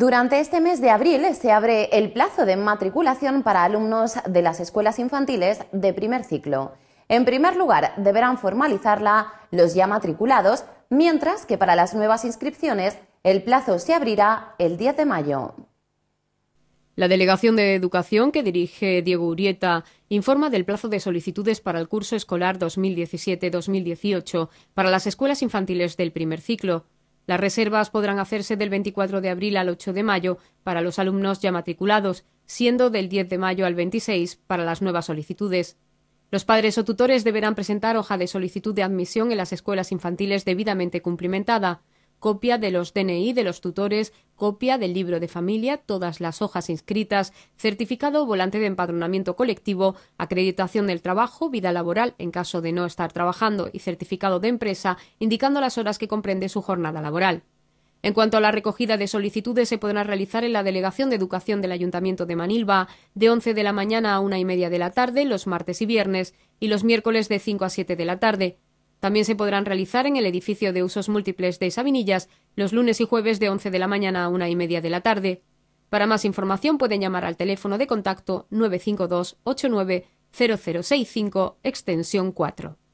Durante este mes de abril se abre el plazo de matriculación para alumnos de las escuelas infantiles de primer ciclo. En primer lugar, deberán formalizarla los ya matriculados, mientras que para las nuevas inscripciones el plazo se abrirá el 10 de mayo. La Delegación de Educación que dirige Diego Urieta informa del plazo de solicitudes para el curso escolar 2017-2018 para las escuelas infantiles del primer ciclo. Las reservas podrán hacerse del 24 de abril al 8 de mayo para los alumnos ya matriculados, siendo del 10 de mayo al 26 para las nuevas solicitudes. Los padres o tutores deberán presentar hoja de solicitud de admisión en las escuelas infantiles debidamente cumplimentada, copia de los DNI de los tutores, copia del libro de familia, todas las hojas inscritas, certificado volante de empadronamiento colectivo, acreditación del trabajo, vida laboral en caso de no estar trabajando y certificado de empresa indicando las horas que comprende su jornada laboral. En cuanto a la recogida de solicitudes, se podrá realizar en la Delegación de Educación del Ayuntamiento de Manilva de 11 de la mañana a una y media de la tarde los martes y viernes y los miércoles de 5 a 7 de la tarde. También se podrán realizar en el edificio de usos múltiples de Sabinillas los lunes y jueves de 11 de la mañana a una y media de la tarde. Para más información pueden llamar al teléfono de contacto 952 89 0065 extensión 4.